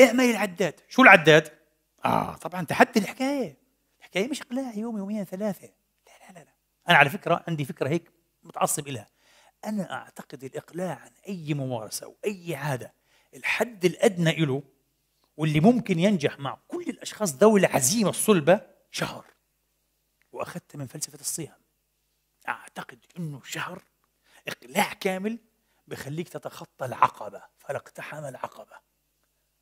اعمل العداد شو العداد اه طبعا تحدي الحكايه الحكايه مش اقلاع يوم يومين ثلاثه لا لا لا انا على فكره عندي فكره هيك متعصب لها انا اعتقد الاقلاع عن اي ممارسه واي عاده الحد الادنى له واللي ممكن ينجح مع كل الاشخاص ذوي العزيمه الصلبه شهر واخذتها من فلسفه الصيام اعتقد انه شهر اقلاع كامل بخليك تتخطى العقبه فلا اقتحم العقبه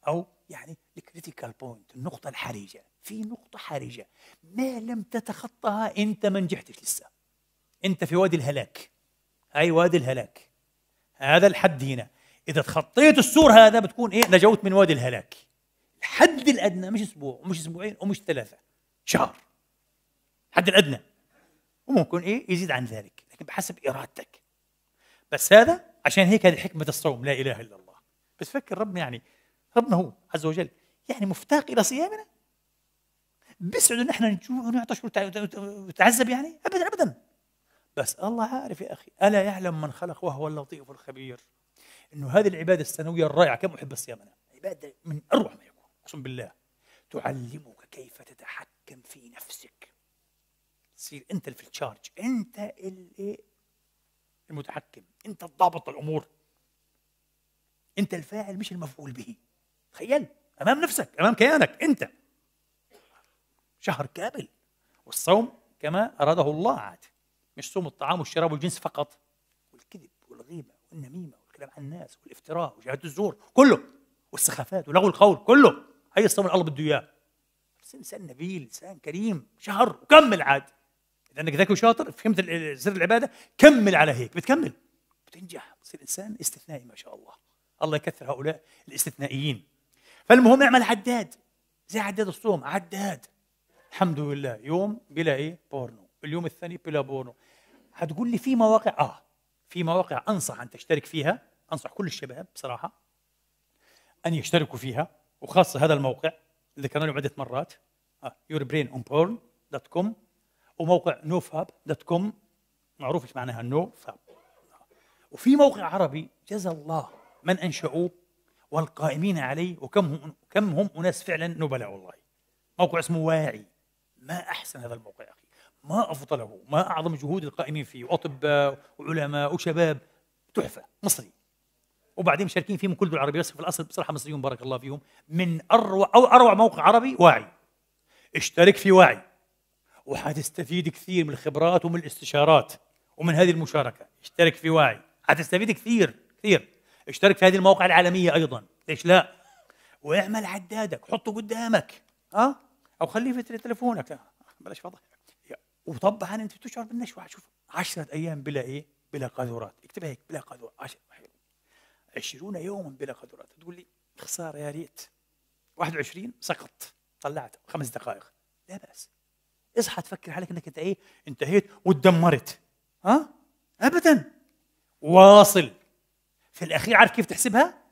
أو يعني الكريتيكال بوينت النقطة الحرجة في نقطة حرجة ما لم تتخطها أنت ما نجحتش لسه أنت في وادي الهلاك أي وادي الهلاك هذا الحد هنا إذا تخطيت السور هذا بتكون إيه نجوت من وادي الهلاك الحد الأدنى مش أسبوع ومش أسبوعين ومش ثلاثة شهر الحد الأدنى وممكن إيه يزيد عن ذلك لكن بحسب إرادتك بس هذا عشان هيك هذه حكمة الصوم لا إله إلا الله بس فكر ربنا يعني ربنا هو عز وجل يعني مفتاق إلى صيامنا بيسعد ان احنا نجوع ونعطش ونتعذب يعني ابدا ابدا بس الله عارف يا اخي الا يعلم من خلق وهو اللطيف الخبير انه هذه العباده السنويه الرائعه كم احب الصيام انا عباده من اروع ما يكون اقسم بالله تعلمك كيف تتحكم في نفسك تصير انت اللي في التشارج انت المتحكم انت الضابط الامور انت الفاعل مش المفعول به تخيل امام نفسك امام كيانك انت شهر كامل والصوم كما اراده الله عاد مش صوم الطعام والشراب والجنس فقط والكذب والغيبه والنميمه والكلام عن الناس والافتراء وجهاد الزور كله والسخافات ولغو القول كله هي الصوم اللي الله بده اياه بس انسان نبيل انسان كريم شهر وكمل عاد لانك ذكي وشاطر فهمت سر العباده كمل على هيك بتكمل بتنجح بتصير انسان استثنائي ما شاء الله الله يكثر هؤلاء الاستثنائيين فالمهم اعمل عداد زي عداد الصوم عداد الحمد لله يوم بلا ايه بورنو اليوم الثاني بلا بورنو هتقول لي في مواقع اه في مواقع انصح ان تشترك فيها انصح كل الشباب بصراحه ان يشتركوا فيها وخاصه هذا الموقع ذكرنا له عده مرات آه. كوم وموقع دوت كوم معروف ايش معناها نو فاب آه. وفي موقع عربي جزا الله من انشأوه والقائمين عليه وكم هم كم هم اناس فعلا نبلاء والله موقع اسمه واعي ما احسن هذا الموقع يا اخي ما افضله ما اعظم جهود القائمين فيه واطباء وعلماء وشباب تحفه مصري وبعدين مشاركين فيه من كل دول العربيه بس في الاصل بصراحه مصريون بارك الله فيهم من اروع او اروع موقع عربي واعي اشترك في واعي وحتستفيد كثير من الخبرات ومن الاستشارات ومن هذه المشاركه اشترك في واعي حتستفيد كثير كثير اشترك في هذه المواقع العالميه ايضا ليش لا واعمل عدادك حطه قدامك ها او خليه في تليفونك بلاش فضح وطبعا انت بتشعر بالنشوه شوف 10 ايام بلا ايه بلا قاذورات اكتبها هيك بلا قاذورات 10 20 يوما بلا قاذورات تقول لي خساره يا ريت 21 سقط طلعت خمس دقائق لا باس اصحى تفكر حالك انك انت ايه انتهيت وتدمرت ها ابدا واصل في الاخير عارف كيف تحسبها؟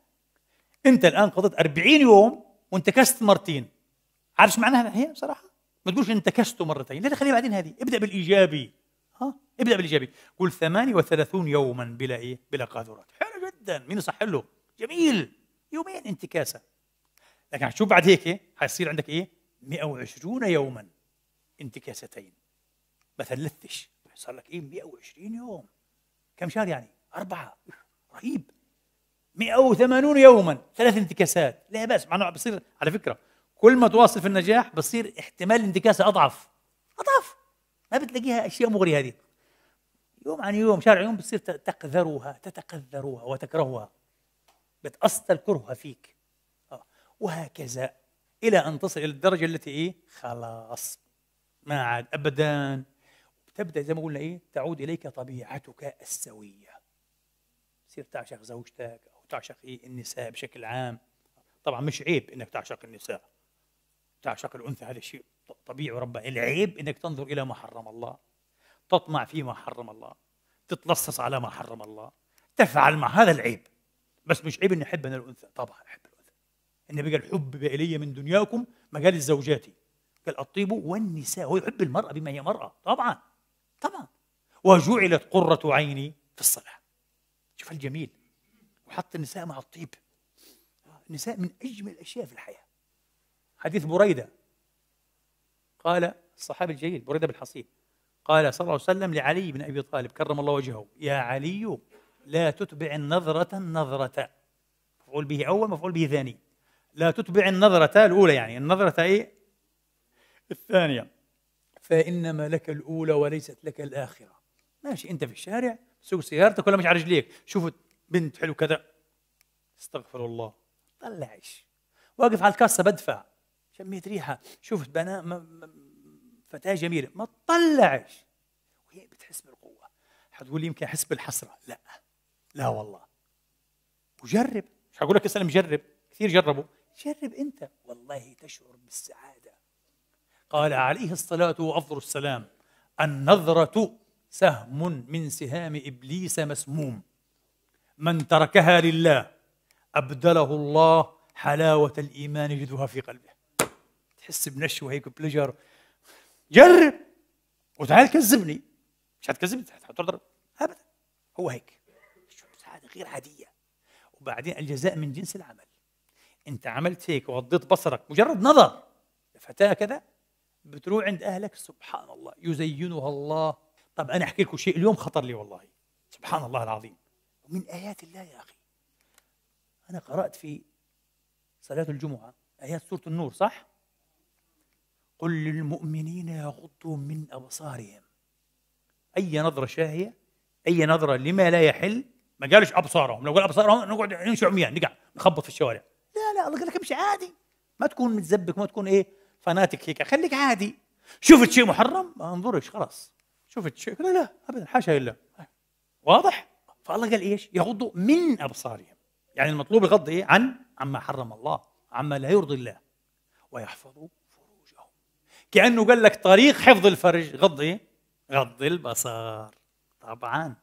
انت الان قضيت 40 يوم وانتكست مرتين عارف شو معناها هي بصراحه؟ ما تقولش انتكست مرتين لا خليها بعدين هذه ابدا بالايجابي ها ابدا بالايجابي قول 38 يوما بلا ايه؟ بلا قاذورات حلو جدا مين يصح له؟ جميل يومين انتكاسه لكن شوف بعد هيك إيه؟ حيصير عندك ايه؟ 120 يوما انتكاستين ما ثلثتش صار لك ايه 120 يوم كم شهر يعني؟ أربعة رهيب 180 يوما ثلاث انتكاسات لا باس معناه بصير على فكره كل ما تواصل في النجاح بصير احتمال الانتكاسه اضعف اضعف ما بتلاقيها اشياء مغريه هذه يوم عن يوم شهر يوم بتصير تقذرها تتقذرها وتكرهها بتقصد كرهها فيك آه. وهكذا إلى أن تصل إلى الدرجة التي إيه خلاص ما عاد أبدا تبدأ زي ما قلنا إيه تعود إليك طبيعتك السوية تصير تعشق زوجتك تعشق إيه؟ النساء بشكل عام طبعا مش عيب انك تعشق النساء تعشق الانثى هذا شيء طبيعي ورب العيب انك تنظر الى ما حرم الله تطمع فيما حرم الله تتلصص على ما حرم الله تفعل مع هذا العيب بس مش عيب اني احب انا الانثى طبعا احب الانثى النبي قال حب الي من دنياكم قال زوجاتي قال الطيب والنساء هو يحب المراه بما هي مراه طبعا طبعا وجعلت قره عيني في الصلاه شوف الجميل وحط النساء مع الطيب النساء من أجمل الأشياء في الحياة حديث بريدة قال الصحابي الجليل بريدة بن حصين قال صلى الله عليه وسلم لعلي بن أبي طالب كرم الله وجهه يا علي لا تتبع النظرة النظرة مفعول به أول مفعول به ثاني لا تتبع النظرة الأولى يعني النظرة إيه الثانية فإنما لك الأولى وليست لك الآخرة ماشي أنت في الشارع سوق سيارتك ولا مش على رجليك شوف بنت حلو كذا استغفر الله طلعش واقف على الكاسه بدفع شميت ريحه شفت بناء فتاه جميله ما تطلعش وهي بتحس بالقوه حتقول لي يمكن احس بالحسره لا لا والله وجرب مش هقول لك اسلم جرب كثير جربوا جرب انت والله تشعر بالسعاده قال عليه الصلاه وافضل السلام النظره سهم من سهام ابليس مسموم من تركها لله أبدله الله حلاوة الإيمان يجدها في قلبه تحس بنشوة هيك بلجر جرب وتعال كذبني مش هتكذبني هتضرب أبدا هو هيك سعاده غير عادية وبعدين الجزاء من جنس العمل أنت عملت هيك وغضيت بصرك مجرد نظر فتاة كذا بتروح عند أهلك سبحان الله يزينها الله طب أنا أحكي لكم شيء اليوم خطر لي والله سبحان الله العظيم ومن آيات الله يا أخي أنا قرأت في صلاة الجمعة آيات سورة النور صح؟ قل للمؤمنين يغضوا من أبصارهم أي نظرة شاهية أي نظرة لما لا يحل ما قالش أبصارهم لو قال أبصارهم نقعد نمشي يعني عميان نقع نخبط في الشوارع لا لا الله قال لك امشي عادي ما تكون متزبك ما تكون إيه فناتك هيك خليك عادي شفت شيء محرم ما انظرش خلاص شفت شيء لا لا أبدا حاشا لله واضح فالله قال ايش؟ يغضوا من ابصارهم يعني المطلوب الغض ايه؟ عن عما حرم الله عما لا يرضي الله ويحفظوا فروجهم كانه قال لك طريق حفظ الفرج غض ايه؟ غض البصر طبعا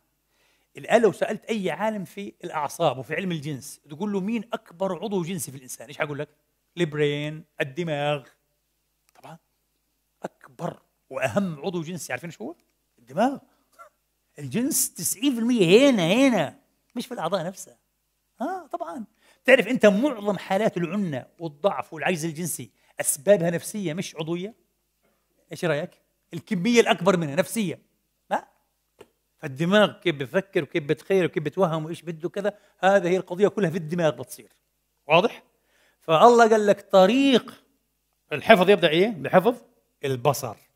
الآن لو سألت أي عالم في الأعصاب وفي علم الجنس تقول له مين أكبر عضو جنسي في الإنسان إيش حقول لك؟ البرين الدماغ طبعا أكبر وأهم عضو جنسي عارفين شو هو؟ الدماغ الجنس 90% هنا هنا مش في الاعضاء نفسها اه طبعا تعرف انت معظم حالات العنه والضعف والعجز الجنسي اسبابها نفسيه مش عضويه ايش رايك الكميه الاكبر منها نفسيه لا فالدماغ كيف بفكر وكيف بتخيل وكيف بتوهم وايش بده كذا هذا هي القضيه كلها في الدماغ بتصير واضح فالله قال لك طريق الحفظ يبدا ايه بحفظ البصر